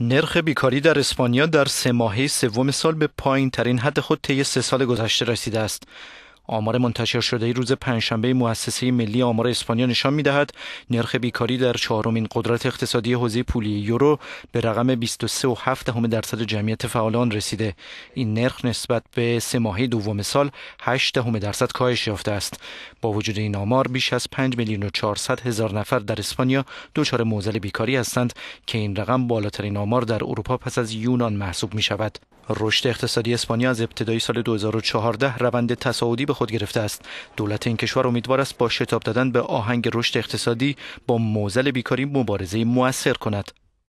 نرخ بیکاری در اسپانیا در سه ماهه سوم سال به پایین ترین حد خود طی سه سال گذشته رسیده است آمار منتشر شده روز پنجشنبه مؤسسه ملی آمار اسپانیا نشان میدهد نرخ بیکاری در چهارمین قدرت اقتصادی حوزه پولی یورو به رقم 23.7 درصد جمعیت فعالان رسیده این نرخ نسبت به سه ماهه دوم سال 8 درصد کاهش یافته است با وجود این آمار بیش از 5 میلیون و 400 هزار نفر در اسپانیا دچار معضل بیکاری هستند که این رقم بالاترین آمار در اروپا پس از یونان محسوب می شود رشد اقتصادی اسپانیا از ابتدای سال 2014 روند تصاعدی به خود گرفته است. دولت این کشور امیدوار است با شتاب دادن به آهنگ رشد اقتصادی با موزل بیکاری مبارزه موثر کند.